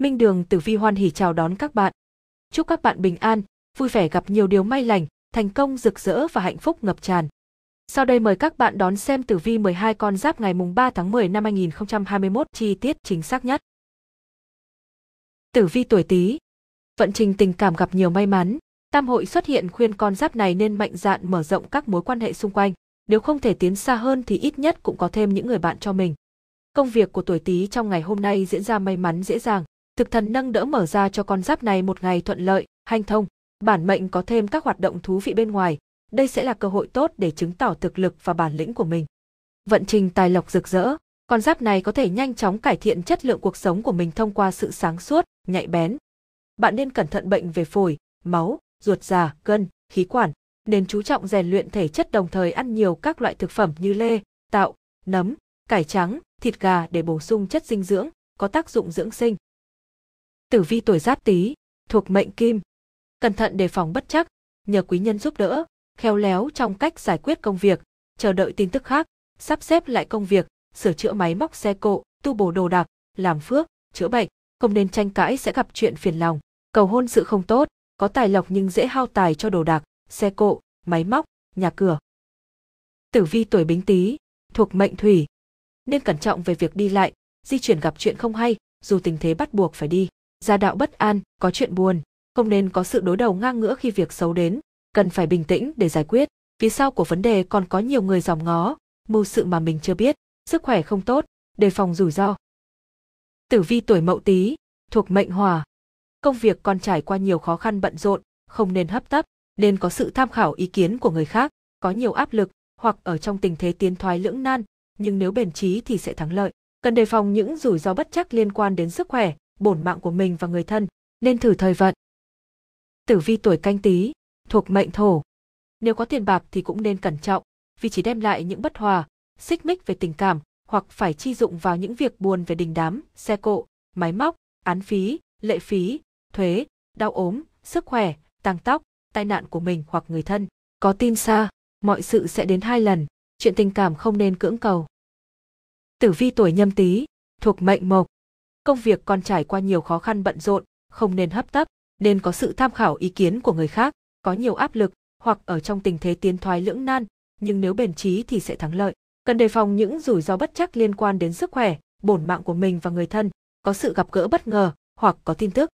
Minh Đường Tử Vi hoan hỉ chào đón các bạn. Chúc các bạn bình an, vui vẻ gặp nhiều điều may lành, thành công rực rỡ và hạnh phúc ngập tràn. Sau đây mời các bạn đón xem tử vi 12 con giáp ngày mùng 3 tháng 10 năm 2021 chi tiết chính xác nhất. Tử vi tuổi Tý. Vận trình tình cảm gặp nhiều may mắn, tam hội xuất hiện khuyên con giáp này nên mạnh dạn mở rộng các mối quan hệ xung quanh, nếu không thể tiến xa hơn thì ít nhất cũng có thêm những người bạn cho mình. Công việc của tuổi Tý trong ngày hôm nay diễn ra may mắn dễ dàng, thực thần nâng đỡ mở ra cho con giáp này một ngày thuận lợi, hanh thông. Bản mệnh có thêm các hoạt động thú vị bên ngoài, đây sẽ là cơ hội tốt để chứng tỏ thực lực và bản lĩnh của mình. Vận trình tài lộc rực rỡ, con giáp này có thể nhanh chóng cải thiện chất lượng cuộc sống của mình thông qua sự sáng suốt, nhạy bén. Bạn nên cẩn thận bệnh về phổi, máu, ruột già, gân, khí quản, nên chú trọng rèn luyện thể chất đồng thời ăn nhiều các loại thực phẩm như lê, tạo, nấm, cải trắng, thịt gà để bổ sung chất dinh dưỡng, có tác dụng dưỡng sinh. Tử vi tuổi giáp tý, thuộc mệnh kim. Cẩn thận đề phòng bất chắc, nhờ quý nhân giúp đỡ, khéo léo trong cách giải quyết công việc, chờ đợi tin tức khác, sắp xếp lại công việc, sửa chữa máy móc xe cộ, tu bổ đồ đạc, làm phước, chữa bệnh, không nên tranh cãi sẽ gặp chuyện phiền lòng. Cầu hôn sự không tốt, có tài lộc nhưng dễ hao tài cho đồ đạc, xe cộ, máy móc, nhà cửa. Tử vi tuổi bính tý, thuộc mệnh thủy. Nên cẩn trọng về việc đi lại, di chuyển gặp chuyện không hay, dù tình thế bắt buộc phải đi gia đạo bất an, có chuyện buồn, không nên có sự đối đầu ngang ngửa khi việc xấu đến, cần phải bình tĩnh để giải quyết. Phía sau của vấn đề còn có nhiều người dòm ngó, mưu sự mà mình chưa biết, sức khỏe không tốt, đề phòng rủi ro. Tử vi tuổi mậu tý, thuộc mệnh hỏa. Công việc còn trải qua nhiều khó khăn bận rộn, không nên hấp tấp, nên có sự tham khảo ý kiến của người khác, có nhiều áp lực hoặc ở trong tình thế tiến thoái lưỡng nan, nhưng nếu bền trí thì sẽ thắng lợi. Cần đề phòng những rủi ro bất chắc liên quan đến sức khỏe, bổn mạng của mình và người thân, nên thử thời vận. Tử vi tuổi canh tí, thuộc mệnh thổ. Nếu có tiền bạc thì cũng nên cẩn trọng, vì chỉ đem lại những bất hòa, xích mích về tình cảm hoặc phải chi dụng vào những việc buồn về đình đám, xe cộ, máy móc, án phí, lệ phí, thuế, đau ốm, sức khỏe, tăng tóc, tai nạn của mình hoặc người thân. Có tin xa, mọi sự sẽ đến hai lần, chuyện tình cảm không nên cưỡng cầu. Tử vi tuổi nhâm tý, thuộc mệnh mộc công việc còn trải qua nhiều khó khăn bận rộn, không nên hấp tấp, nên có sự tham khảo ý kiến của người khác, có nhiều áp lực hoặc ở trong tình thế tiến thoái lưỡng nan, nhưng nếu bền trí thì sẽ thắng lợi. Cần đề phòng những rủi ro bất chắc liên quan đến sức khỏe, bổn mạng của mình và người thân, có sự gặp gỡ bất ngờ hoặc có tin tức.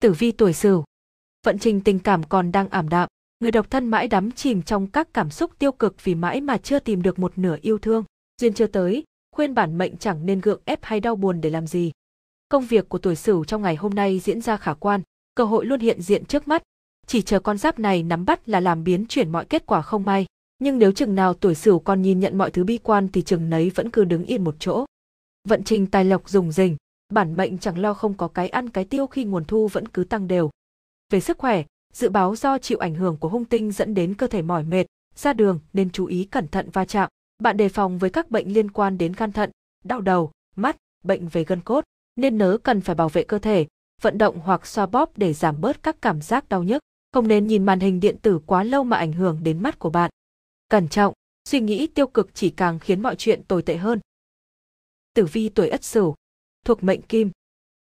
Tử vi tuổi Sửu. Vận trình tình cảm còn đang ảm đạm, người độc thân mãi đắm chìm trong các cảm xúc tiêu cực vì mãi mà chưa tìm được một nửa yêu thương, duyên chưa tới, khuyên bản mệnh chẳng nên gượng ép hay đau buồn để làm gì. Công việc của tuổi Sửu trong ngày hôm nay diễn ra khả quan, cơ hội luôn hiện diện trước mắt, chỉ chờ con giáp này nắm bắt là làm biến chuyển mọi kết quả không may, nhưng nếu chừng nào tuổi Sửu còn nhìn nhận mọi thứ bi quan thì chừng nấy vẫn cứ đứng yên một chỗ. Vận trình tài lộc dùng rình, bản mệnh chẳng lo không có cái ăn cái tiêu khi nguồn thu vẫn cứ tăng đều. Về sức khỏe, dự báo do chịu ảnh hưởng của hung tinh dẫn đến cơ thể mỏi mệt, ra đường nên chú ý cẩn thận va chạm, bạn đề phòng với các bệnh liên quan đến gan thận, đau đầu, mắt, bệnh về gân cốt, nên nớ cần phải bảo vệ cơ thể, vận động hoặc xoa bóp để giảm bớt các cảm giác đau nhức. Không nên nhìn màn hình điện tử quá lâu mà ảnh hưởng đến mắt của bạn. Cẩn trọng, suy nghĩ tiêu cực chỉ càng khiến mọi chuyện tồi tệ hơn. Tử vi tuổi Ất Sửu, thuộc mệnh Kim.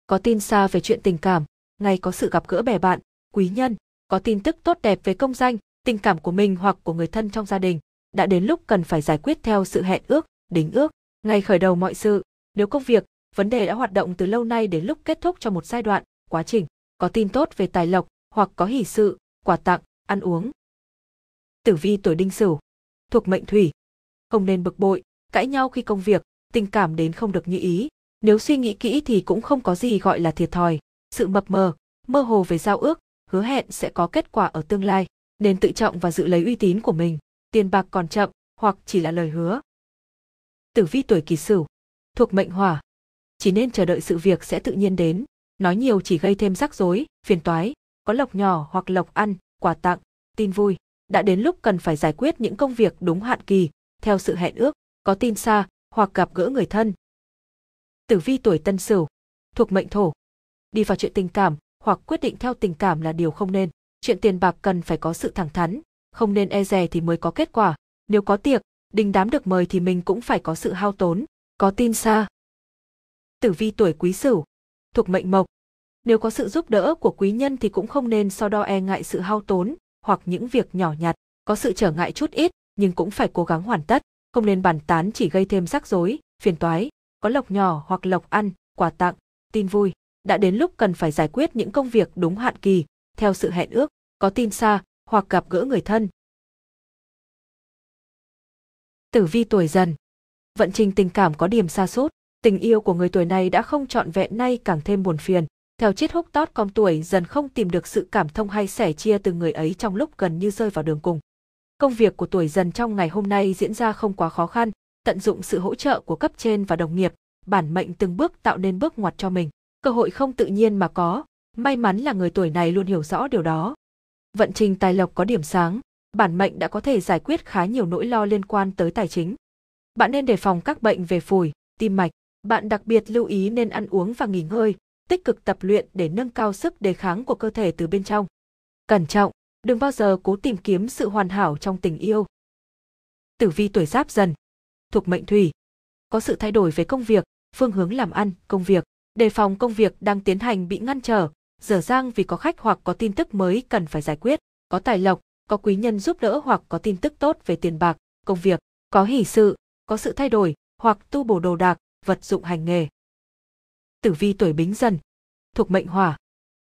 Có tin xa về chuyện tình cảm, ngay có sự gặp gỡ bè bạn, quý nhân, có tin tức tốt đẹp về công danh, tình cảm của mình hoặc của người thân trong gia đình đã đến lúc cần phải giải quyết theo sự hẹn ước, đính ước, ngay khởi đầu mọi sự, nếu công việc, vấn đề đã hoạt động từ lâu nay đến lúc kết thúc cho một giai đoạn, quá trình, có tin tốt về tài lộc, hoặc có hỷ sự, quà tặng, ăn uống. Tử vi tuổi đinh sửu, thuộc mệnh thủy. Không nên bực bội, cãi nhau khi công việc, tình cảm đến không được như ý. Nếu suy nghĩ kỹ thì cũng không có gì gọi là thiệt thòi, sự mập mờ, mơ hồ về giao ước, hứa hẹn sẽ có kết quả ở tương lai, nên tự trọng và giữ lấy uy tín của mình tiền bạc còn chậm hoặc chỉ là lời hứa. Tử vi tuổi kỷ sửu, thuộc mệnh hỏa, chỉ nên chờ đợi sự việc sẽ tự nhiên đến, nói nhiều chỉ gây thêm rắc rối, phiền toái, có lộc nhỏ hoặc lộc ăn, quà tặng, tin vui. Đã đến lúc cần phải giải quyết những công việc đúng hạn kỳ, theo sự hẹn ước, có tin xa hoặc gặp gỡ người thân. Tử vi tuổi tân sửu, thuộc mệnh thổ. Đi vào chuyện tình cảm hoặc quyết định theo tình cảm là điều không nên. Chuyện tiền bạc cần phải có sự thẳng thắn, không nên e rè thì mới có kết quả. Nếu có tiệc, đình đám được mời thì mình cũng phải có sự hao tốn, có tin xa. Tử vi tuổi quý sửu, thuộc mệnh mộc. Nếu có sự giúp đỡ của quý nhân thì cũng không nên so đo e ngại sự hao tốn hoặc những việc nhỏ nhặt, có sự trở ngại chút ít nhưng cũng phải cố gắng hoàn tất, không nên bàn tán chỉ gây thêm rắc rối, phiền toái, có lộc nhỏ hoặc lộc ăn, quà tặng, tin vui. Đã đến lúc cần phải giải quyết những công việc đúng hạn kỳ, theo sự hẹn ước, có tin xa, hoặc gặp gỡ người thân. Tử vi tuổi dần Vận trình tình cảm có điểm xa sút tình yêu của người tuổi này đã không trọn vẹn nay càng thêm buồn phiền. Theo chiết húc tót con tuổi dần không tìm được sự cảm thông hay sẻ chia từ người ấy trong lúc gần như rơi vào đường cùng. Công việc của tuổi dần trong ngày hôm nay diễn ra không quá khó khăn, tận dụng sự hỗ trợ của cấp trên và đồng nghiệp, bản mệnh từng bước tạo nên bước ngoặt cho mình. Cơ hội không tự nhiên mà có, may mắn là người tuổi này luôn hiểu rõ điều đó, vận trình tài lộc có điểm sáng, bản mệnh đã có thể giải quyết khá nhiều nỗi lo liên quan tới tài chính. Bạn nên đề phòng các bệnh về phổi, tim mạch. Bạn đặc biệt lưu ý nên ăn uống và nghỉ ngơi, tích cực tập luyện để nâng cao sức đề kháng của cơ thể từ bên trong. Cẩn trọng, đừng bao giờ cố tìm kiếm sự hoàn hảo trong tình yêu. Tử vi tuổi giáp dần, thuộc mệnh thủy. Có sự thay đổi về công việc, phương hướng làm ăn, công việc. Đề phòng công việc đang tiến hành bị ngăn trở, dở dang vì có khách hoặc có tin tức mới cần phải giải quyết, có tài lộc, có quý nhân giúp đỡ hoặc có tin tức tốt về tiền bạc, công việc, có hỷ sự, có sự thay đổi, hoặc tu bổ đồ đạc, vật dụng hành nghề. Tử vi tuổi bính dần, thuộc mệnh hỏa.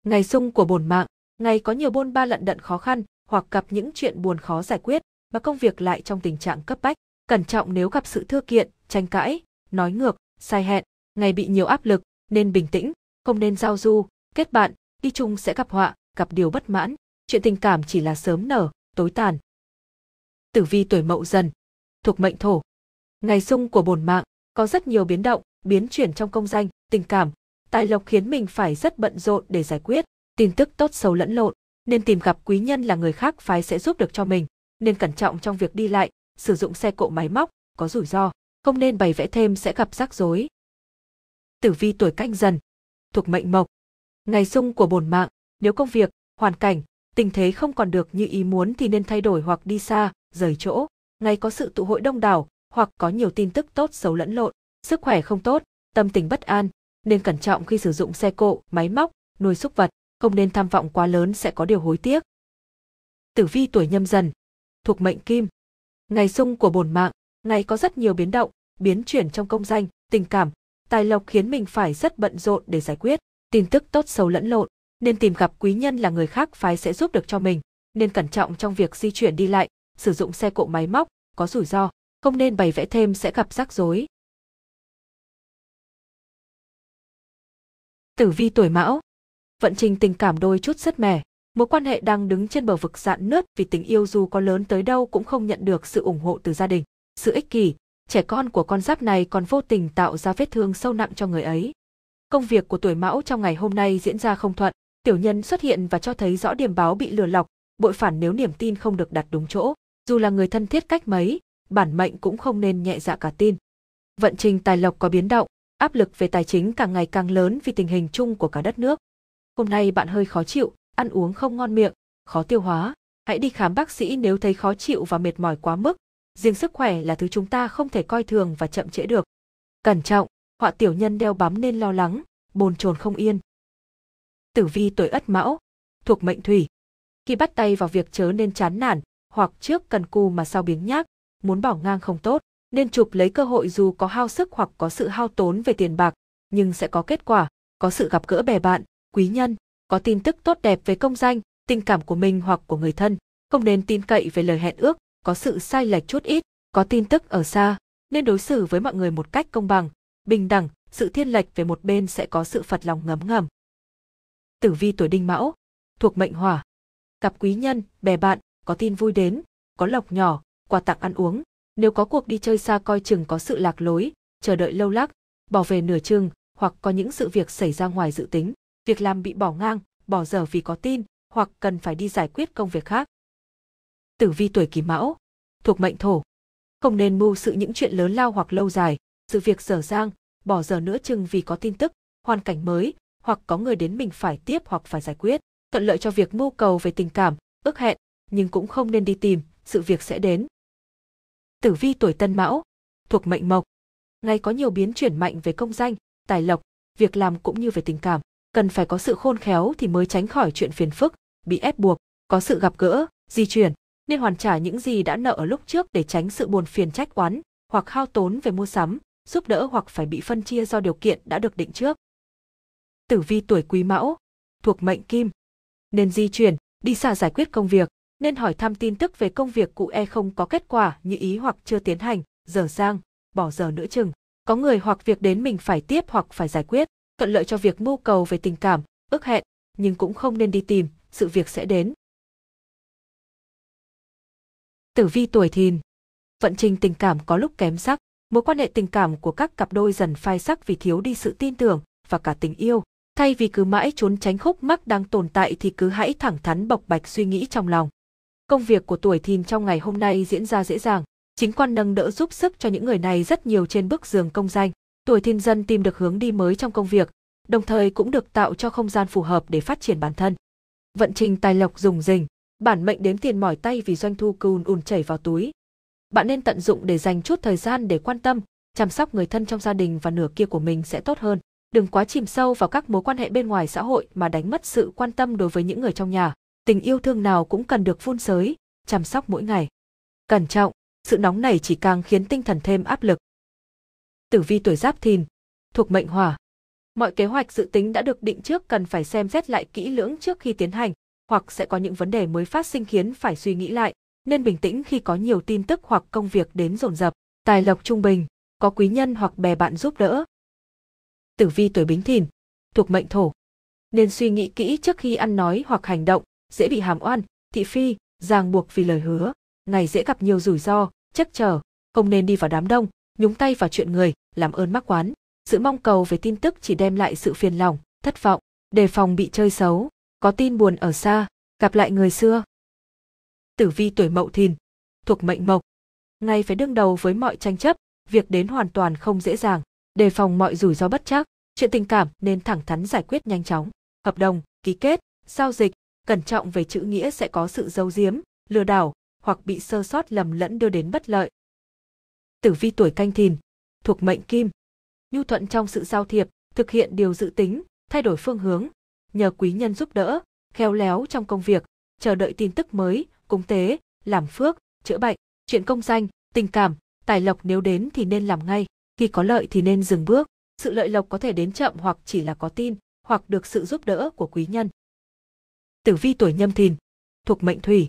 Ngày sung của bổn mạng, ngày có nhiều bôn ba lận đận khó khăn hoặc gặp những chuyện buồn khó giải quyết mà công việc lại trong tình trạng cấp bách. Cẩn trọng nếu gặp sự thưa kiện, tranh cãi, nói ngược, sai hẹn, ngày bị nhiều áp lực, nên bình tĩnh, không nên giao du, kết bạn, đi chung sẽ gặp họa, gặp điều bất mãn, chuyện tình cảm chỉ là sớm nở, tối tàn. Tử vi tuổi mậu dần, thuộc mệnh thổ. Ngày xung của bổn mạng, có rất nhiều biến động, biến chuyển trong công danh, tình cảm, tài lộc khiến mình phải rất bận rộn để giải quyết, tin tức tốt xấu lẫn lộn, nên tìm gặp quý nhân là người khác phái sẽ giúp được cho mình, nên cẩn trọng trong việc đi lại, sử dụng xe cộ máy móc, có rủi ro, không nên bày vẽ thêm sẽ gặp rắc rối. Tử vi tuổi canh dần, thuộc mệnh mộc, Ngày sung của bổn mạng, nếu công việc, hoàn cảnh, tình thế không còn được như ý muốn thì nên thay đổi hoặc đi xa, rời chỗ. Ngày có sự tụ hội đông đảo, hoặc có nhiều tin tức tốt xấu lẫn lộn, sức khỏe không tốt, tâm tình bất an, nên cẩn trọng khi sử dụng xe cộ, máy móc, nuôi súc vật, không nên tham vọng quá lớn sẽ có điều hối tiếc. Tử vi tuổi nhâm dần, thuộc mệnh kim. Ngày sung của bổn mạng, ngày có rất nhiều biến động, biến chuyển trong công danh, tình cảm, tài lộc khiến mình phải rất bận rộn để giải quyết tin tức tốt xấu lẫn lộn, nên tìm gặp quý nhân là người khác phái sẽ giúp được cho mình, nên cẩn trọng trong việc di chuyển đi lại, sử dụng xe cộ máy móc, có rủi ro, không nên bày vẽ thêm sẽ gặp rắc rối. Tử vi tuổi mão Vận trình tình cảm đôi chút rất mẻ, mối quan hệ đang đứng trên bờ vực dạn nứt vì tình yêu dù có lớn tới đâu cũng không nhận được sự ủng hộ từ gia đình. Sự ích kỷ, trẻ con của con giáp này còn vô tình tạo ra vết thương sâu nặng cho người ấy. Công việc của tuổi mão trong ngày hôm nay diễn ra không thuận, tiểu nhân xuất hiện và cho thấy rõ điểm báo bị lừa lọc, bội phản nếu niềm tin không được đặt đúng chỗ. Dù là người thân thiết cách mấy, bản mệnh cũng không nên nhẹ dạ cả tin. Vận trình tài lộc có biến động, áp lực về tài chính càng ngày càng lớn vì tình hình chung của cả đất nước. Hôm nay bạn hơi khó chịu, ăn uống không ngon miệng, khó tiêu hóa, hãy đi khám bác sĩ nếu thấy khó chịu và mệt mỏi quá mức. Riêng sức khỏe là thứ chúng ta không thể coi thường và chậm trễ được. Cẩn trọng, họa tiểu nhân đeo bám nên lo lắng, bồn chồn không yên. Tử vi tuổi Ất Mão, thuộc mệnh thủy. Khi bắt tay vào việc chớ nên chán nản, hoặc trước cần cù mà sau biếng nhác, muốn bỏ ngang không tốt, nên chụp lấy cơ hội dù có hao sức hoặc có sự hao tốn về tiền bạc, nhưng sẽ có kết quả, có sự gặp gỡ bè bạn, quý nhân, có tin tức tốt đẹp về công danh, tình cảm của mình hoặc của người thân, không nên tin cậy về lời hẹn ước, có sự sai lệch chút ít, có tin tức ở xa, nên đối xử với mọi người một cách công bằng, bình đẳng, sự thiên lệch về một bên sẽ có sự phật lòng ngấm ngầm. Tử vi tuổi đinh mão, thuộc mệnh hỏa. Gặp quý nhân, bè bạn, có tin vui đến, có lộc nhỏ, quà tặng ăn uống, nếu có cuộc đi chơi xa coi chừng có sự lạc lối, chờ đợi lâu lắc, bỏ về nửa chừng, hoặc có những sự việc xảy ra ngoài dự tính, việc làm bị bỏ ngang, bỏ dở vì có tin, hoặc cần phải đi giải quyết công việc khác. Tử vi tuổi kỷ mão, thuộc mệnh thổ. Không nên mưu sự những chuyện lớn lao hoặc lâu dài, sự việc dở dang, bỏ giờ nữa chừng vì có tin tức, hoàn cảnh mới, hoặc có người đến mình phải tiếp hoặc phải giải quyết, thuận lợi cho việc mưu cầu về tình cảm, ước hẹn, nhưng cũng không nên đi tìm, sự việc sẽ đến. Tử vi tuổi Tân Mão, thuộc mệnh Mộc. Ngày có nhiều biến chuyển mạnh về công danh, tài lộc, việc làm cũng như về tình cảm, cần phải có sự khôn khéo thì mới tránh khỏi chuyện phiền phức, bị ép buộc, có sự gặp gỡ, di chuyển, nên hoàn trả những gì đã nợ ở lúc trước để tránh sự buồn phiền trách oán hoặc hao tốn về mua sắm, giúp đỡ hoặc phải bị phân chia do điều kiện đã được định trước. Tử vi tuổi quý mão, thuộc mệnh kim, nên di chuyển, đi xa giải quyết công việc, nên hỏi thăm tin tức về công việc cụ e không có kết quả như ý hoặc chưa tiến hành, giờ sang, bỏ giờ nữa chừng. Có người hoặc việc đến mình phải tiếp hoặc phải giải quyết, thuận lợi cho việc mưu cầu về tình cảm, ước hẹn, nhưng cũng không nên đi tìm, sự việc sẽ đến. Tử vi tuổi thìn Vận trình tình cảm có lúc kém sắc, Mối quan hệ tình cảm của các cặp đôi dần phai sắc vì thiếu đi sự tin tưởng và cả tình yêu. Thay vì cứ mãi trốn tránh khúc mắc đang tồn tại thì cứ hãy thẳng thắn bộc bạch suy nghĩ trong lòng. Công việc của tuổi thìn trong ngày hôm nay diễn ra dễ dàng, chính quan nâng đỡ giúp sức cho những người này rất nhiều trên bước giường công danh. Tuổi thìn dân tìm được hướng đi mới trong công việc, đồng thời cũng được tạo cho không gian phù hợp để phát triển bản thân. Vận trình tài lộc dùng dình, bản mệnh đếm tiền mỏi tay vì doanh thu cùn ùn chảy vào túi, bạn nên tận dụng để dành chút thời gian để quan tâm, chăm sóc người thân trong gia đình và nửa kia của mình sẽ tốt hơn. Đừng quá chìm sâu vào các mối quan hệ bên ngoài xã hội mà đánh mất sự quan tâm đối với những người trong nhà. Tình yêu thương nào cũng cần được vun sới, chăm sóc mỗi ngày. Cẩn trọng, sự nóng này chỉ càng khiến tinh thần thêm áp lực. Tử vi tuổi Giáp Thìn, thuộc mệnh Hỏa. Mọi kế hoạch dự tính đã được định trước cần phải xem xét lại kỹ lưỡng trước khi tiến hành, hoặc sẽ có những vấn đề mới phát sinh khiến phải suy nghĩ lại nên bình tĩnh khi có nhiều tin tức hoặc công việc đến dồn dập. Tài lộc trung bình, có quý nhân hoặc bè bạn giúp đỡ. Tử vi tuổi bính thìn, thuộc mệnh thổ. Nên suy nghĩ kỹ trước khi ăn nói hoặc hành động, dễ bị hàm oan, thị phi, ràng buộc vì lời hứa. Ngày dễ gặp nhiều rủi ro, chắc trở, không nên đi vào đám đông, nhúng tay vào chuyện người, làm ơn mắc quán. Sự mong cầu về tin tức chỉ đem lại sự phiền lòng, thất vọng, đề phòng bị chơi xấu, có tin buồn ở xa, gặp lại người xưa tử vi tuổi mậu thìn, thuộc mệnh mộc. Ngày phải đương đầu với mọi tranh chấp, việc đến hoàn toàn không dễ dàng, đề phòng mọi rủi ro bất chắc, chuyện tình cảm nên thẳng thắn giải quyết nhanh chóng. Hợp đồng, ký kết, giao dịch, cẩn trọng về chữ nghĩa sẽ có sự giấu giếm, lừa đảo hoặc bị sơ sót lầm lẫn đưa đến bất lợi. Tử vi tuổi canh thìn, thuộc mệnh kim. Nhu thuận trong sự giao thiệp, thực hiện điều dự tính, thay đổi phương hướng, nhờ quý nhân giúp đỡ, khéo léo trong công việc, chờ đợi tin tức mới cúng tế, làm phước, chữa bệnh, chuyện công danh, tình cảm, tài lộc nếu đến thì nên làm ngay, khi có lợi thì nên dừng bước, sự lợi lộc có thể đến chậm hoặc chỉ là có tin, hoặc được sự giúp đỡ của quý nhân. Tử vi tuổi nhâm thìn, thuộc mệnh thủy.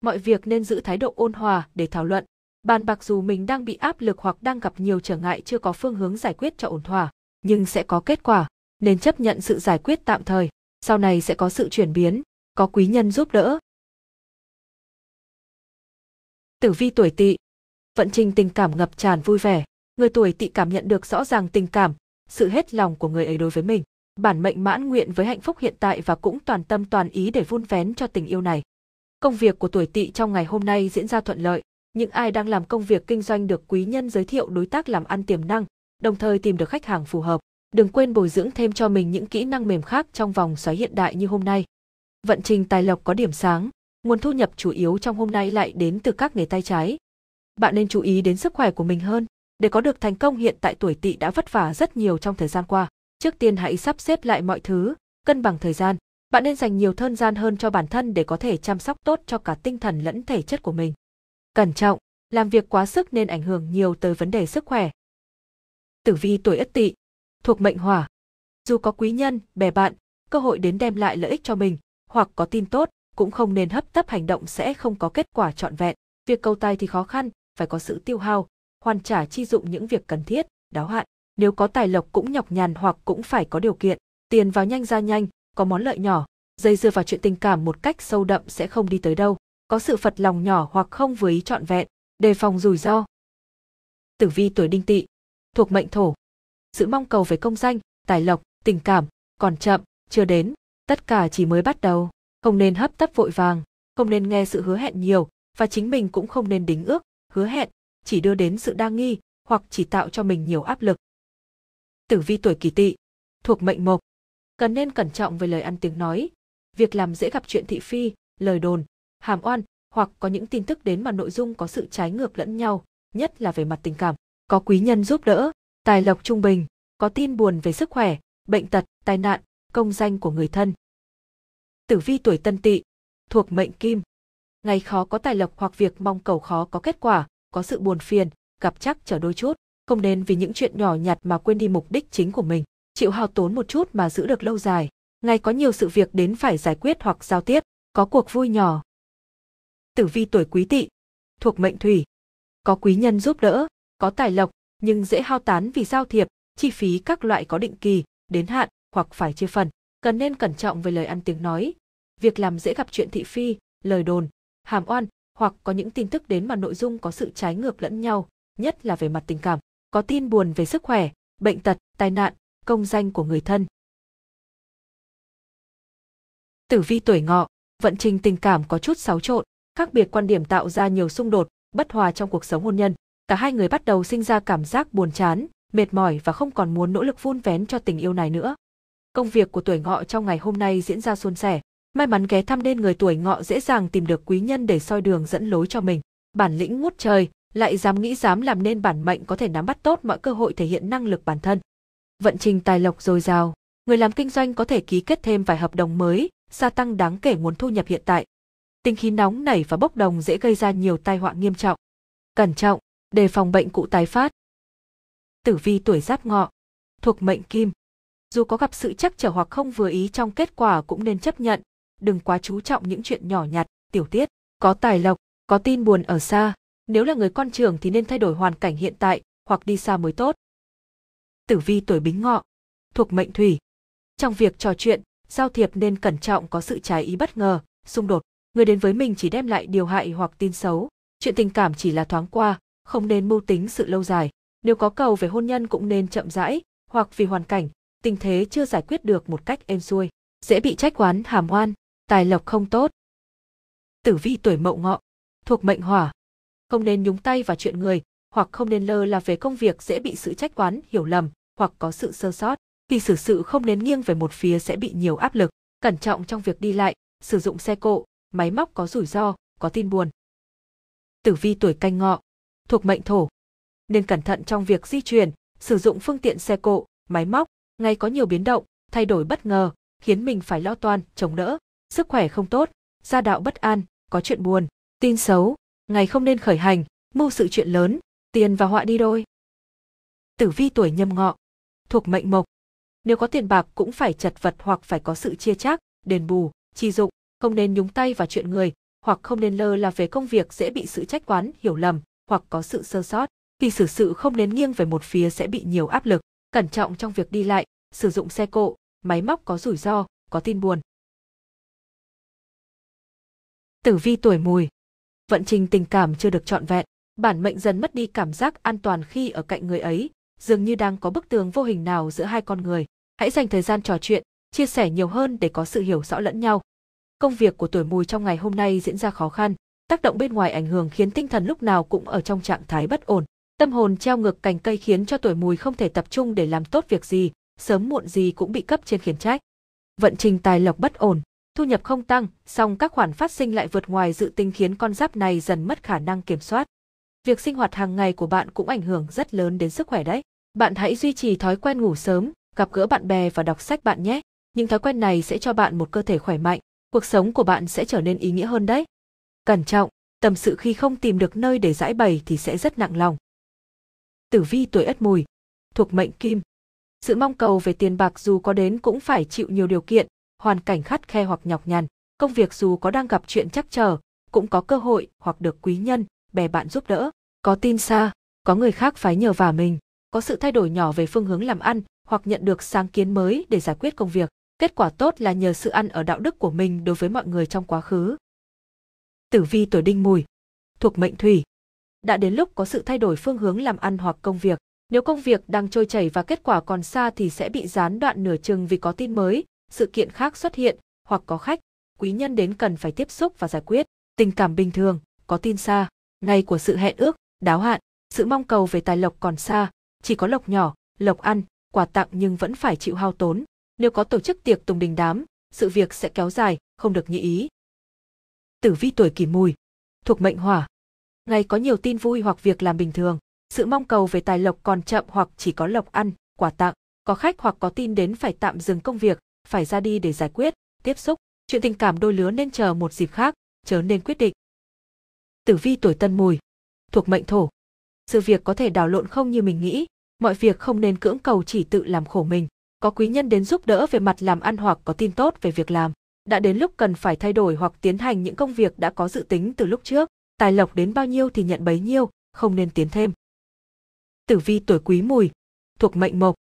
Mọi việc nên giữ thái độ ôn hòa để thảo luận, bàn bạc dù mình đang bị áp lực hoặc đang gặp nhiều trở ngại chưa có phương hướng giải quyết cho ổn thỏa, nhưng sẽ có kết quả, nên chấp nhận sự giải quyết tạm thời, sau này sẽ có sự chuyển biến, có quý nhân giúp đỡ, Tử vi tuổi tỵ. Vận trình tình cảm ngập tràn vui vẻ, người tuổi tỵ cảm nhận được rõ ràng tình cảm, sự hết lòng của người ấy đối với mình. Bản mệnh mãn nguyện với hạnh phúc hiện tại và cũng toàn tâm toàn ý để vun vén cho tình yêu này. Công việc của tuổi tỵ trong ngày hôm nay diễn ra thuận lợi, những ai đang làm công việc kinh doanh được quý nhân giới thiệu đối tác làm ăn tiềm năng, đồng thời tìm được khách hàng phù hợp. Đừng quên bồi dưỡng thêm cho mình những kỹ năng mềm khác trong vòng xoáy hiện đại như hôm nay. Vận trình tài lộc có điểm sáng, Nguồn thu nhập chủ yếu trong hôm nay lại đến từ các nghề tay trái. Bạn nên chú ý đến sức khỏe của mình hơn, để có được thành công hiện tại tuổi Tỵ đã vất vả rất nhiều trong thời gian qua. Trước tiên hãy sắp xếp lại mọi thứ, cân bằng thời gian. Bạn nên dành nhiều thời gian hơn cho bản thân để có thể chăm sóc tốt cho cả tinh thần lẫn thể chất của mình. Cẩn trọng, làm việc quá sức nên ảnh hưởng nhiều tới vấn đề sức khỏe. Tử vi tuổi Ất Tỵ, thuộc mệnh Hỏa. Dù có quý nhân, bè bạn, cơ hội đến đem lại lợi ích cho mình, hoặc có tin tốt, cũng không nên hấp tấp hành động sẽ không có kết quả trọn vẹn. Việc cầu tài thì khó khăn, phải có sự tiêu hao, hoàn trả chi dụng những việc cần thiết, đáo hạn. Nếu có tài lộc cũng nhọc nhằn hoặc cũng phải có điều kiện, tiền vào nhanh ra nhanh, có món lợi nhỏ, dây dưa vào chuyện tình cảm một cách sâu đậm sẽ không đi tới đâu. Có sự phật lòng nhỏ hoặc không vừa ý trọn vẹn, đề phòng rủi ro. Tử vi tuổi đinh tỵ, thuộc mệnh thổ. Sự mong cầu về công danh, tài lộc, tình cảm, còn chậm, chưa đến, tất cả chỉ mới bắt đầu không nên hấp tấp vội vàng không nên nghe sự hứa hẹn nhiều và chính mình cũng không nên đính ước hứa hẹn chỉ đưa đến sự đa nghi hoặc chỉ tạo cho mình nhiều áp lực tử vi tuổi kỷ tỵ thuộc mệnh mộc cần nên cẩn trọng với lời ăn tiếng nói việc làm dễ gặp chuyện thị phi lời đồn hàm oan hoặc có những tin tức đến mà nội dung có sự trái ngược lẫn nhau nhất là về mặt tình cảm có quý nhân giúp đỡ tài lộc trung bình có tin buồn về sức khỏe bệnh tật tai nạn công danh của người thân tử vi tuổi tân tỵ, thuộc mệnh kim. Ngày khó có tài lộc hoặc việc mong cầu khó có kết quả, có sự buồn phiền, gặp chắc trở đôi chút, không nên vì những chuyện nhỏ nhặt mà quên đi mục đích chính của mình, chịu hao tốn một chút mà giữ được lâu dài. Ngày có nhiều sự việc đến phải giải quyết hoặc giao tiếp, có cuộc vui nhỏ. Tử vi tuổi quý tỵ, thuộc mệnh thủy. Có quý nhân giúp đỡ, có tài lộc, nhưng dễ hao tán vì giao thiệp, chi phí các loại có định kỳ, đến hạn hoặc phải chia phần cần nên cẩn trọng về lời ăn tiếng nói việc làm dễ gặp chuyện thị phi lời đồn hàm oan hoặc có những tin tức đến mà nội dung có sự trái ngược lẫn nhau nhất là về mặt tình cảm có tin buồn về sức khỏe bệnh tật tai nạn công danh của người thân tử vi tuổi ngọ vận trình tình cảm có chút xáo trộn khác biệt quan điểm tạo ra nhiều xung đột bất hòa trong cuộc sống hôn nhân cả hai người bắt đầu sinh ra cảm giác buồn chán mệt mỏi và không còn muốn nỗ lực vun vén cho tình yêu này nữa Công việc của tuổi ngọ trong ngày hôm nay diễn ra suôn sẻ, may mắn ghé thăm nên người tuổi ngọ dễ dàng tìm được quý nhân để soi đường dẫn lối cho mình. Bản lĩnh ngút trời, lại dám nghĩ dám làm nên bản mệnh có thể nắm bắt tốt mọi cơ hội thể hiện năng lực bản thân. Vận trình tài lộc dồi dào, người làm kinh doanh có thể ký kết thêm vài hợp đồng mới, gia tăng đáng kể nguồn thu nhập hiện tại. Tinh khí nóng nảy và bốc đồng dễ gây ra nhiều tai họa nghiêm trọng. Cẩn trọng, đề phòng bệnh cụ tái phát. Tử vi tuổi Giáp Ngọ, thuộc mệnh Kim, dù có gặp sự chắc trở hoặc không vừa ý trong kết quả cũng nên chấp nhận, đừng quá chú trọng những chuyện nhỏ nhặt, tiểu tiết. Có tài lộc, có tin buồn ở xa, nếu là người con trưởng thì nên thay đổi hoàn cảnh hiện tại hoặc đi xa mới tốt. Tử vi tuổi bính ngọ, thuộc mệnh thủy. Trong việc trò chuyện, giao thiệp nên cẩn trọng có sự trái ý bất ngờ, xung đột. Người đến với mình chỉ đem lại điều hại hoặc tin xấu. Chuyện tình cảm chỉ là thoáng qua, không nên mưu tính sự lâu dài. Nếu có cầu về hôn nhân cũng nên chậm rãi, hoặc vì hoàn cảnh, tình thế chưa giải quyết được một cách êm xuôi, dễ bị trách oán hàm oan, tài lộc không tốt. Tử vi tuổi mậu ngọ, thuộc mệnh hỏa, không nên nhúng tay vào chuyện người, hoặc không nên lơ là về công việc dễ bị sự trách oán, hiểu lầm, hoặc có sự sơ sót, vì xử sự không nên nghiêng về một phía sẽ bị nhiều áp lực, cẩn trọng trong việc đi lại, sử dụng xe cộ, máy móc có rủi ro, có tin buồn. Tử vi tuổi canh ngọ, thuộc mệnh thổ, nên cẩn thận trong việc di chuyển, sử dụng phương tiện xe cộ, máy móc, ngày có nhiều biến động, thay đổi bất ngờ, khiến mình phải lo toan, chống đỡ, sức khỏe không tốt, gia đạo bất an, có chuyện buồn, tin xấu, ngày không nên khởi hành, mưu sự chuyện lớn, tiền và họa đi đôi. Tử vi tuổi nhâm ngọ, thuộc mệnh mộc. Nếu có tiền bạc cũng phải chật vật hoặc phải có sự chia chác, đền bù, chi dụng, không nên nhúng tay vào chuyện người, hoặc không nên lơ là về công việc dễ bị sự trách oán, hiểu lầm, hoặc có sự sơ sót. Khi xử sự không nên nghiêng về một phía sẽ bị nhiều áp lực cẩn trọng trong việc đi lại, sử dụng xe cộ, máy móc có rủi ro, có tin buồn. Tử vi tuổi mùi Vận trình tình cảm chưa được trọn vẹn, bản mệnh dần mất đi cảm giác an toàn khi ở cạnh người ấy, dường như đang có bức tường vô hình nào giữa hai con người. Hãy dành thời gian trò chuyện, chia sẻ nhiều hơn để có sự hiểu rõ lẫn nhau. Công việc của tuổi mùi trong ngày hôm nay diễn ra khó khăn, tác động bên ngoài ảnh hưởng khiến tinh thần lúc nào cũng ở trong trạng thái bất ổn. Tâm hồn treo ngược cành cây khiến cho tuổi mùi không thể tập trung để làm tốt việc gì, sớm muộn gì cũng bị cấp trên khiển trách. Vận trình tài lộc bất ổn, thu nhập không tăng, song các khoản phát sinh lại vượt ngoài dự tính khiến con giáp này dần mất khả năng kiểm soát. Việc sinh hoạt hàng ngày của bạn cũng ảnh hưởng rất lớn đến sức khỏe đấy. Bạn hãy duy trì thói quen ngủ sớm, gặp gỡ bạn bè và đọc sách bạn nhé. Những thói quen này sẽ cho bạn một cơ thể khỏe mạnh, cuộc sống của bạn sẽ trở nên ý nghĩa hơn đấy. Cẩn trọng, tâm sự khi không tìm được nơi để giải bày thì sẽ rất nặng lòng tử vi tuổi ất mùi, thuộc mệnh kim. Sự mong cầu về tiền bạc dù có đến cũng phải chịu nhiều điều kiện, hoàn cảnh khắt khe hoặc nhọc nhằn, công việc dù có đang gặp chuyện chắc trở, cũng có cơ hội hoặc được quý nhân, bè bạn giúp đỡ, có tin xa, có người khác phái nhờ vả mình, có sự thay đổi nhỏ về phương hướng làm ăn hoặc nhận được sáng kiến mới để giải quyết công việc. Kết quả tốt là nhờ sự ăn ở đạo đức của mình đối với mọi người trong quá khứ. Tử vi tuổi đinh mùi, thuộc mệnh thủy, đã đến lúc có sự thay đổi phương hướng làm ăn hoặc công việc. Nếu công việc đang trôi chảy và kết quả còn xa thì sẽ bị gián đoạn nửa chừng vì có tin mới, sự kiện khác xuất hiện, hoặc có khách, quý nhân đến cần phải tiếp xúc và giải quyết. Tình cảm bình thường, có tin xa, ngày của sự hẹn ước, đáo hạn, sự mong cầu về tài lộc còn xa, chỉ có lộc nhỏ, lộc ăn, quà tặng nhưng vẫn phải chịu hao tốn. Nếu có tổ chức tiệc tùng đình đám, sự việc sẽ kéo dài, không được như ý. Tử vi tuổi kỷ mùi, thuộc mệnh hỏa, ngày có nhiều tin vui hoặc việc làm bình thường. Sự mong cầu về tài lộc còn chậm hoặc chỉ có lộc ăn, quà tặng, có khách hoặc có tin đến phải tạm dừng công việc, phải ra đi để giải quyết, tiếp xúc. Chuyện tình cảm đôi lứa nên chờ một dịp khác, chớ nên quyết định. Tử vi tuổi tân mùi, thuộc mệnh thổ. Sự việc có thể đảo lộn không như mình nghĩ, mọi việc không nên cưỡng cầu chỉ tự làm khổ mình. Có quý nhân đến giúp đỡ về mặt làm ăn hoặc có tin tốt về việc làm. Đã đến lúc cần phải thay đổi hoặc tiến hành những công việc đã có dự tính từ lúc trước tài lộc đến bao nhiêu thì nhận bấy nhiêu, không nên tiến thêm. Tử vi tuổi quý mùi, thuộc mệnh mộc.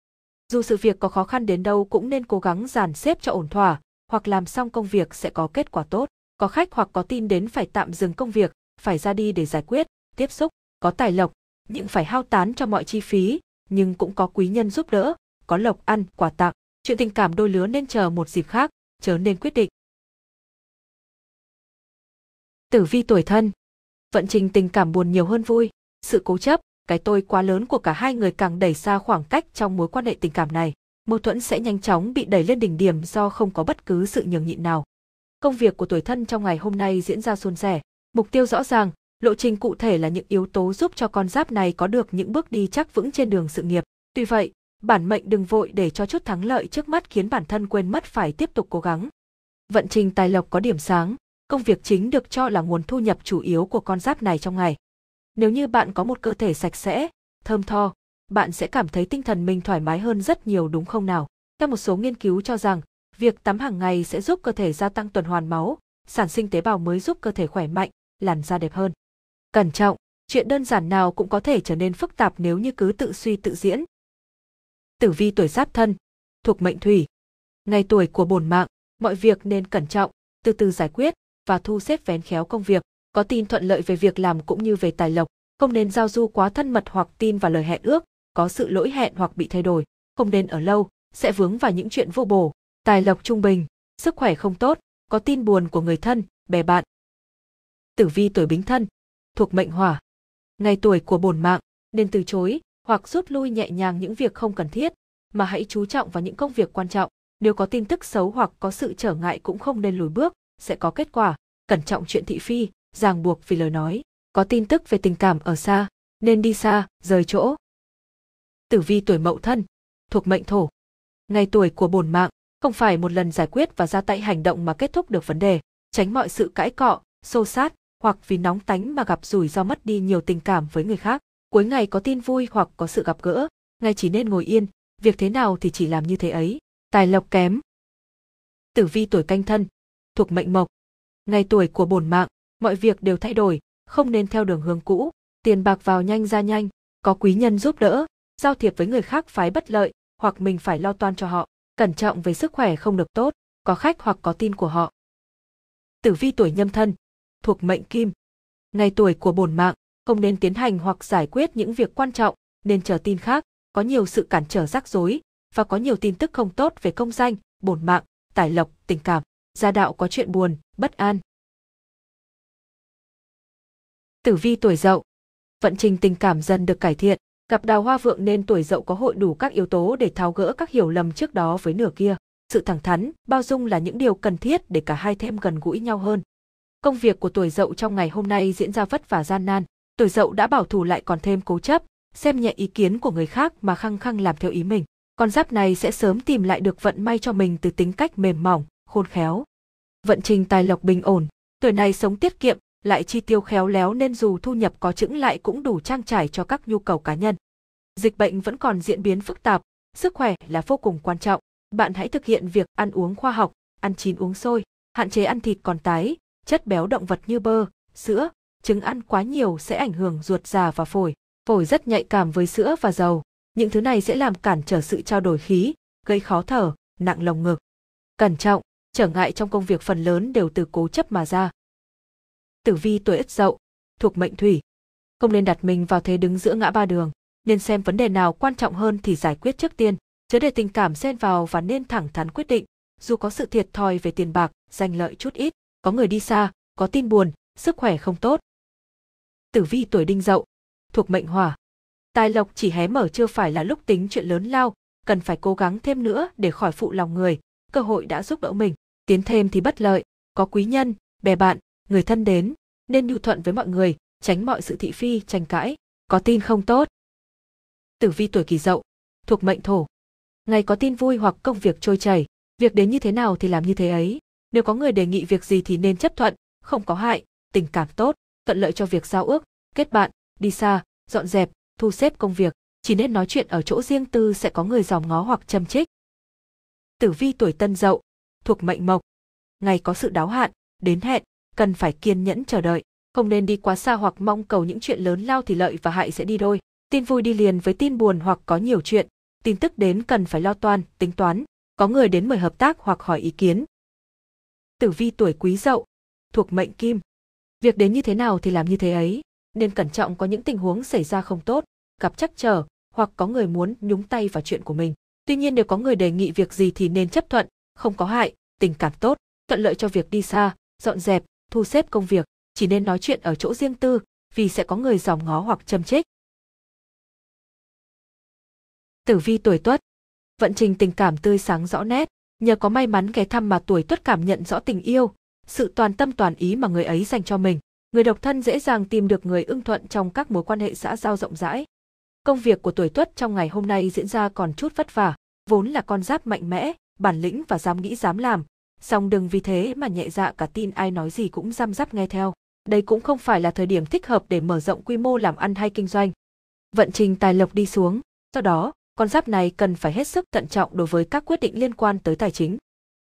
Dù sự việc có khó khăn đến đâu cũng nên cố gắng dàn xếp cho ổn thỏa, hoặc làm xong công việc sẽ có kết quả tốt. Có khách hoặc có tin đến phải tạm dừng công việc, phải ra đi để giải quyết, tiếp xúc, có tài lộc, nhưng phải hao tán cho mọi chi phí, nhưng cũng có quý nhân giúp đỡ, có lộc ăn, quà tặng. Chuyện tình cảm đôi lứa nên chờ một dịp khác, chớ nên quyết định. Tử vi tuổi thân, vận trình tình cảm buồn nhiều hơn vui. Sự cố chấp, cái tôi quá lớn của cả hai người càng đẩy xa khoảng cách trong mối quan hệ tình cảm này. Mâu thuẫn sẽ nhanh chóng bị đẩy lên đỉnh điểm do không có bất cứ sự nhường nhịn nào. Công việc của tuổi thân trong ngày hôm nay diễn ra suôn sẻ, mục tiêu rõ ràng, lộ trình cụ thể là những yếu tố giúp cho con giáp này có được những bước đi chắc vững trên đường sự nghiệp. Tuy vậy, bản mệnh đừng vội để cho chút thắng lợi trước mắt khiến bản thân quên mất phải tiếp tục cố gắng. Vận trình tài lộc có điểm sáng, Công việc chính được cho là nguồn thu nhập chủ yếu của con giáp này trong ngày. Nếu như bạn có một cơ thể sạch sẽ, thơm tho, bạn sẽ cảm thấy tinh thần mình thoải mái hơn rất nhiều đúng không nào? Theo một số nghiên cứu cho rằng, việc tắm hàng ngày sẽ giúp cơ thể gia tăng tuần hoàn máu, sản sinh tế bào mới giúp cơ thể khỏe mạnh, làn da đẹp hơn. Cẩn trọng, chuyện đơn giản nào cũng có thể trở nên phức tạp nếu như cứ tự suy tự diễn. Tử vi tuổi giáp thân, thuộc mệnh thủy. Ngày tuổi của bổn mạng, mọi việc nên cẩn trọng, từ từ giải quyết, và thu xếp vén khéo công việc, có tin thuận lợi về việc làm cũng như về tài lộc, không nên giao du quá thân mật hoặc tin vào lời hẹn ước, có sự lỗi hẹn hoặc bị thay đổi, không nên ở lâu, sẽ vướng vào những chuyện vô bổ, tài lộc trung bình, sức khỏe không tốt, có tin buồn của người thân, bè bạn. Tử vi tuổi bính thân, thuộc mệnh hỏa. Ngày tuổi của bổn mạng, nên từ chối hoặc rút lui nhẹ nhàng những việc không cần thiết, mà hãy chú trọng vào những công việc quan trọng. Nếu có tin tức xấu hoặc có sự trở ngại cũng không nên lùi bước, sẽ có kết quả cẩn trọng chuyện thị phi ràng buộc vì lời nói có tin tức về tình cảm ở xa nên đi xa rời chỗ tử vi tuổi mậu thân thuộc mệnh thổ ngày tuổi của bổn mạng không phải một lần giải quyết và ra tay hành động mà kết thúc được vấn đề tránh mọi sự cãi cọ xô sát hoặc vì nóng tánh mà gặp rủi ro mất đi nhiều tình cảm với người khác cuối ngày có tin vui hoặc có sự gặp gỡ ngày chỉ nên ngồi yên việc thế nào thì chỉ làm như thế ấy tài lộc kém tử vi tuổi canh thân thuộc mệnh mộc. Ngày tuổi của bổn mạng, mọi việc đều thay đổi, không nên theo đường hướng cũ, tiền bạc vào nhanh ra nhanh, có quý nhân giúp đỡ, giao thiệp với người khác phái bất lợi, hoặc mình phải lo toan cho họ, cẩn trọng về sức khỏe không được tốt, có khách hoặc có tin của họ. Tử vi tuổi nhâm thân, thuộc mệnh kim. Ngày tuổi của bổn mạng, không nên tiến hành hoặc giải quyết những việc quan trọng, nên chờ tin khác, có nhiều sự cản trở rắc rối, và có nhiều tin tức không tốt về công danh, bổn mạng, tài lộc, tình cảm gia đạo có chuyện buồn, bất an. Tử vi tuổi dậu Vận trình tình cảm dần được cải thiện, gặp đào hoa vượng nên tuổi dậu có hội đủ các yếu tố để tháo gỡ các hiểu lầm trước đó với nửa kia. Sự thẳng thắn, bao dung là những điều cần thiết để cả hai thêm gần gũi nhau hơn. Công việc của tuổi dậu trong ngày hôm nay diễn ra vất vả gian nan, tuổi dậu đã bảo thủ lại còn thêm cố chấp, xem nhẹ ý kiến của người khác mà khăng khăng làm theo ý mình. Con giáp này sẽ sớm tìm lại được vận may cho mình từ tính cách mềm mỏng, khôn khéo. Vận trình tài lộc bình ổn, tuổi này sống tiết kiệm, lại chi tiêu khéo léo nên dù thu nhập có chững lại cũng đủ trang trải cho các nhu cầu cá nhân. Dịch bệnh vẫn còn diễn biến phức tạp, sức khỏe là vô cùng quan trọng. Bạn hãy thực hiện việc ăn uống khoa học, ăn chín uống sôi, hạn chế ăn thịt còn tái, chất béo động vật như bơ, sữa, trứng ăn quá nhiều sẽ ảnh hưởng ruột già và phổi. Phổi rất nhạy cảm với sữa và dầu. Những thứ này sẽ làm cản trở sự trao đổi khí, gây khó thở, nặng lồng ngực. Cẩn trọng, trở ngại trong công việc phần lớn đều từ cố chấp mà ra. Tử vi tuổi Ất Dậu, thuộc mệnh Thủy, không nên đặt mình vào thế đứng giữa ngã ba đường, nên xem vấn đề nào quan trọng hơn thì giải quyết trước tiên, chứ để tình cảm xen vào và nên thẳng thắn quyết định, dù có sự thiệt thòi về tiền bạc, danh lợi chút ít, có người đi xa, có tin buồn, sức khỏe không tốt. Tử vi tuổi Đinh Dậu, thuộc mệnh Hỏa, tài lộc chỉ hé mở chưa phải là lúc tính chuyện lớn lao, cần phải cố gắng thêm nữa để khỏi phụ lòng người, cơ hội đã giúp đỡ mình tiến thêm thì bất lợi, có quý nhân, bè bạn, người thân đến, nên nhu thuận với mọi người, tránh mọi sự thị phi tranh cãi, có tin không tốt. Tử vi tuổi kỷ dậu, thuộc mệnh thổ. Ngày có tin vui hoặc công việc trôi chảy, việc đến như thế nào thì làm như thế ấy. Nếu có người đề nghị việc gì thì nên chấp thuận, không có hại, tình cảm tốt, thuận lợi cho việc giao ước, kết bạn, đi xa, dọn dẹp, thu xếp công việc, chỉ nên nói chuyện ở chỗ riêng tư sẽ có người dòm ngó hoặc châm trích. Tử vi tuổi tân dậu, thuộc mệnh mộc. Ngày có sự đáo hạn, đến hẹn, cần phải kiên nhẫn chờ đợi, không nên đi quá xa hoặc mong cầu những chuyện lớn lao thì lợi và hại sẽ đi đôi. Tin vui đi liền với tin buồn hoặc có nhiều chuyện, tin tức đến cần phải lo toan, tính toán, có người đến mời hợp tác hoặc hỏi ý kiến. Tử vi tuổi quý dậu, thuộc mệnh kim. Việc đến như thế nào thì làm như thế ấy, nên cẩn trọng có những tình huống xảy ra không tốt, gặp chắc trở, hoặc có người muốn nhúng tay vào chuyện của mình. Tuy nhiên nếu có người đề nghị việc gì thì nên chấp thuận, không có hại, tình cảm tốt, thuận lợi cho việc đi xa, dọn dẹp, thu xếp công việc, chỉ nên nói chuyện ở chỗ riêng tư, vì sẽ có người dòm ngó hoặc châm trích. Tử vi tuổi tuất Vận trình tình cảm tươi sáng rõ nét, nhờ có may mắn ghé thăm mà tuổi tuất cảm nhận rõ tình yêu, sự toàn tâm toàn ý mà người ấy dành cho mình. Người độc thân dễ dàng tìm được người ưng thuận trong các mối quan hệ xã giao rộng rãi. Công việc của tuổi tuất trong ngày hôm nay diễn ra còn chút vất vả, vốn là con giáp mạnh mẽ, bản lĩnh và dám nghĩ dám làm, song đừng vì thế mà nhẹ dạ cả tin ai nói gì cũng răm rắp nghe theo. Đây cũng không phải là thời điểm thích hợp để mở rộng quy mô làm ăn hay kinh doanh. Vận trình tài lộc đi xuống, do đó, con giáp này cần phải hết sức thận trọng đối với các quyết định liên quan tới tài chính.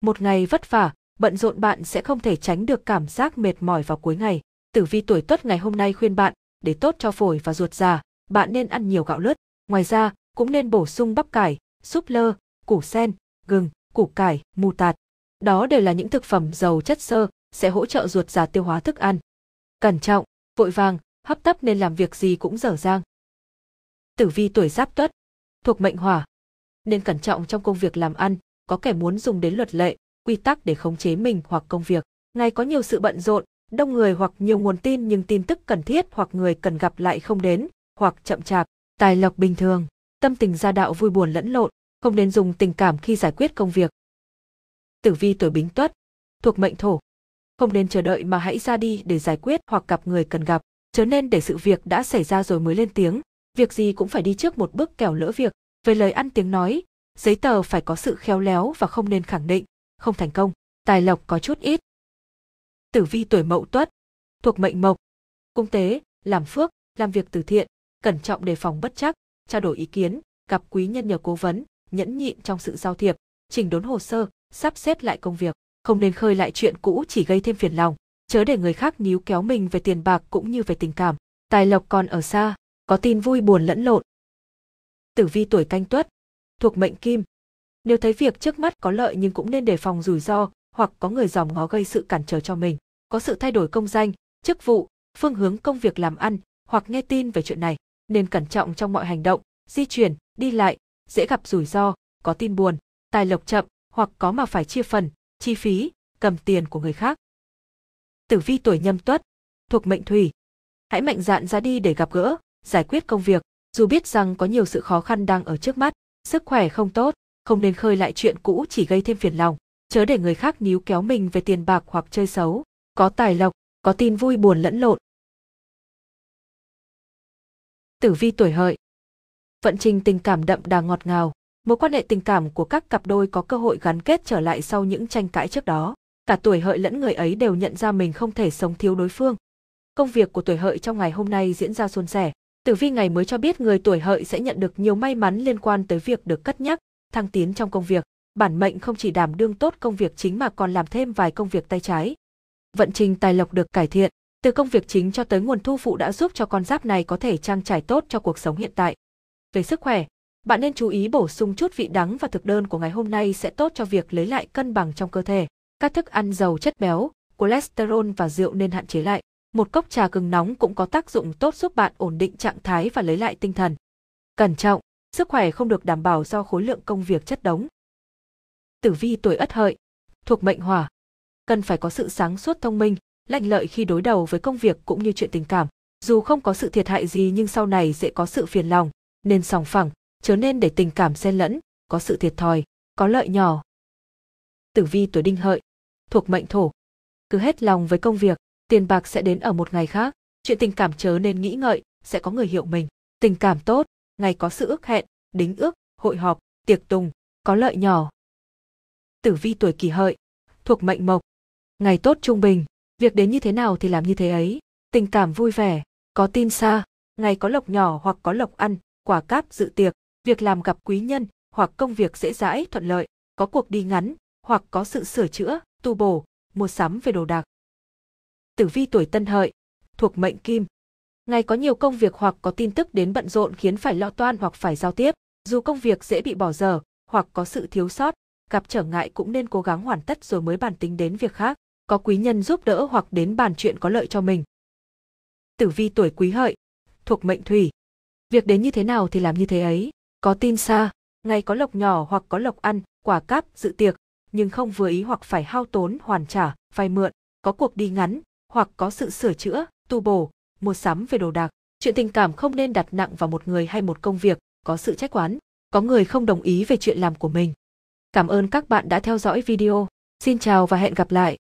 Một ngày vất vả, bận rộn bạn sẽ không thể tránh được cảm giác mệt mỏi vào cuối ngày. Tử vi tuổi Tuất ngày hôm nay khuyên bạn, để tốt cho phổi và ruột già, bạn nên ăn nhiều gạo lứt. Ngoài ra, cũng nên bổ sung bắp cải, súp lơ, củ sen, gừng, củ cải, mù tạt. Đó đều là những thực phẩm giàu chất xơ, sẽ hỗ trợ ruột già tiêu hóa thức ăn. Cẩn trọng, vội vàng, hấp tấp nên làm việc gì cũng dở dang. Tử vi tuổi giáp tuất, thuộc mệnh hỏa. Nên cẩn trọng trong công việc làm ăn, có kẻ muốn dùng đến luật lệ, quy tắc để khống chế mình hoặc công việc. Ngày có nhiều sự bận rộn, đông người hoặc nhiều nguồn tin nhưng tin tức cần thiết hoặc người cần gặp lại không đến, hoặc chậm chạp, tài lộc bình thường, tâm tình gia đạo vui buồn lẫn lộn, không nên dùng tình cảm khi giải quyết công việc. Tử vi tuổi Bính Tuất, thuộc mệnh Thổ, không nên chờ đợi mà hãy ra đi để giải quyết hoặc gặp người cần gặp, chớ nên để sự việc đã xảy ra rồi mới lên tiếng, việc gì cũng phải đi trước một bước kẻo lỡ việc. Về lời ăn tiếng nói, giấy tờ phải có sự khéo léo và không nên khẳng định, không thành công, tài lộc có chút ít. Tử vi tuổi Mậu Tuất, thuộc mệnh Mộc, cung tế, làm phước, làm việc từ thiện, cẩn trọng đề phòng bất chắc, trao đổi ý kiến, gặp quý nhân nhờ cố vấn, nhẫn nhịn trong sự giao thiệp, chỉnh đốn hồ sơ, sắp xếp lại công việc, không nên khơi lại chuyện cũ chỉ gây thêm phiền lòng, chớ để người khác níu kéo mình về tiền bạc cũng như về tình cảm. Tài lộc còn ở xa, có tin vui buồn lẫn lộn. Tử vi tuổi canh tuất, thuộc mệnh kim. Nếu thấy việc trước mắt có lợi nhưng cũng nên đề phòng rủi ro hoặc có người dòm ngó gây sự cản trở cho mình. Có sự thay đổi công danh, chức vụ, phương hướng công việc làm ăn hoặc nghe tin về chuyện này, nên cẩn trọng trong mọi hành động, di chuyển, đi lại, dễ gặp rủi ro, có tin buồn, tài lộc chậm, hoặc có mà phải chia phần, chi phí, cầm tiền của người khác. Tử vi tuổi nhâm tuất, thuộc mệnh thủy. Hãy mạnh dạn ra đi để gặp gỡ, giải quyết công việc, dù biết rằng có nhiều sự khó khăn đang ở trước mắt, sức khỏe không tốt, không nên khơi lại chuyện cũ chỉ gây thêm phiền lòng, chớ để người khác níu kéo mình về tiền bạc hoặc chơi xấu, có tài lộc, có tin vui buồn lẫn lộn. Tử vi tuổi hợi, vận trình tình cảm đậm đà ngọt ngào mối quan hệ tình cảm của các cặp đôi có cơ hội gắn kết trở lại sau những tranh cãi trước đó cả tuổi hợi lẫn người ấy đều nhận ra mình không thể sống thiếu đối phương công việc của tuổi hợi trong ngày hôm nay diễn ra suôn sẻ tử vi ngày mới cho biết người tuổi hợi sẽ nhận được nhiều may mắn liên quan tới việc được cất nhắc thăng tiến trong công việc bản mệnh không chỉ đảm đương tốt công việc chính mà còn làm thêm vài công việc tay trái vận trình tài lộc được cải thiện từ công việc chính cho tới nguồn thu phụ đã giúp cho con giáp này có thể trang trải tốt cho cuộc sống hiện tại về sức khỏe, bạn nên chú ý bổ sung chút vị đắng và thực đơn của ngày hôm nay sẽ tốt cho việc lấy lại cân bằng trong cơ thể. Các thức ăn giàu chất béo, cholesterol và rượu nên hạn chế lại. Một cốc trà gừng nóng cũng có tác dụng tốt giúp bạn ổn định trạng thái và lấy lại tinh thần. Cẩn trọng, sức khỏe không được đảm bảo do khối lượng công việc chất đống. Tử vi tuổi Ất Hợi, thuộc mệnh Hỏa, cần phải có sự sáng suốt thông minh, lạnh lợi khi đối đầu với công việc cũng như chuyện tình cảm. Dù không có sự thiệt hại gì nhưng sau này sẽ có sự phiền lòng, nên sòng phẳng, chớ nên để tình cảm xen lẫn, có sự thiệt thòi, có lợi nhỏ. Tử vi tuổi đinh hợi, thuộc mệnh thổ. Cứ hết lòng với công việc, tiền bạc sẽ đến ở một ngày khác, chuyện tình cảm chớ nên nghĩ ngợi, sẽ có người hiểu mình. Tình cảm tốt, ngày có sự ước hẹn, đính ước, hội họp, tiệc tùng, có lợi nhỏ. Tử vi tuổi kỷ hợi, thuộc mệnh mộc. Ngày tốt trung bình, việc đến như thế nào thì làm như thế ấy. Tình cảm vui vẻ, có tin xa, ngày có lộc nhỏ hoặc có lộc ăn, quà cáp dự tiệc, việc làm gặp quý nhân hoặc công việc dễ dãi thuận lợi, có cuộc đi ngắn hoặc có sự sửa chữa, tu bổ, mua sắm về đồ đạc. Tử vi tuổi Tân Hợi, thuộc mệnh Kim. Ngày có nhiều công việc hoặc có tin tức đến bận rộn khiến phải lo toan hoặc phải giao tiếp, dù công việc dễ bị bỏ dở hoặc có sự thiếu sót, gặp trở ngại cũng nên cố gắng hoàn tất rồi mới bàn tính đến việc khác, có quý nhân giúp đỡ hoặc đến bàn chuyện có lợi cho mình. Tử vi tuổi Quý Hợi, thuộc mệnh Thủy. Việc đến như thế nào thì làm như thế ấy, có tin xa, ngay có lộc nhỏ hoặc có lộc ăn, quả cáp, dự tiệc, nhưng không vừa ý hoặc phải hao tốn hoàn trả, vay mượn, có cuộc đi ngắn, hoặc có sự sửa chữa, tu bổ, mua sắm về đồ đạc. Chuyện tình cảm không nên đặt nặng vào một người hay một công việc, có sự trách oán, có người không đồng ý về chuyện làm của mình. Cảm ơn các bạn đã theo dõi video. Xin chào và hẹn gặp lại.